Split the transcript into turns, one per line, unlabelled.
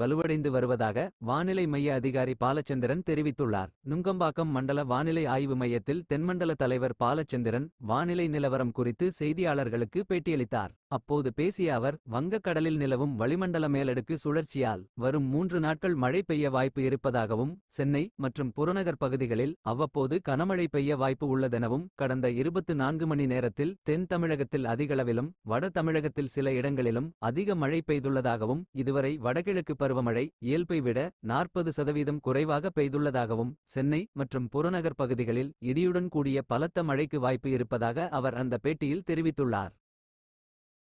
வலுவடைந்து வருவதாக வானிலை மைய அதிகாரி பாலச்சந்திரன் தெரிவித்துள்ளார் நுங்கம்பாக்கம் மண்டல வானிலை ஆய்வு மையத்தில் தென்மண்டல தலைவர் பாலச்சந்திரன் வானிலை நிலவரம் குறித்து செய்தியாளர்களுக்கு பேட்டியளித்தார் அப்போது பேசிய அவர் வங்கக்கடலில் நிலவும் வளிமண்டல மேலடுக்கு சுழற்சியால் வரும் மூன்று நாட்கள் மழை பெய்ய வாய்ப்பு இருப்பதாகவும் சென்னை மற்றும் புறநகர் பகுதிகளில் அவ்வப்போது கனமழை பெய்ய வாய்ப்பு உள்ளதெனவும் கடந்த இருபத்து நான்கு மணி நேரத்தில் தென் தமிழகத்தில் அதிகளவிலும் வட தமிழகத்தில் சில இடங்களிலும் அதிக மழை பெய்துள்ளதாகவும் இதுவரை வடகிழக்கு பருவமழை இயல்பை விட நாற்பது சதவீதம் குறைவாக பெய்துள்ளதாகவும் சென்னை மற்றும் புறநகர் பகுதிகளில் இடியுடன் கூடிய பலத்த மழைக்கு வாய்ப்பு இருப்பதாக அவர் அந்த பேட்டியில் தெரிவித்துள்ளார்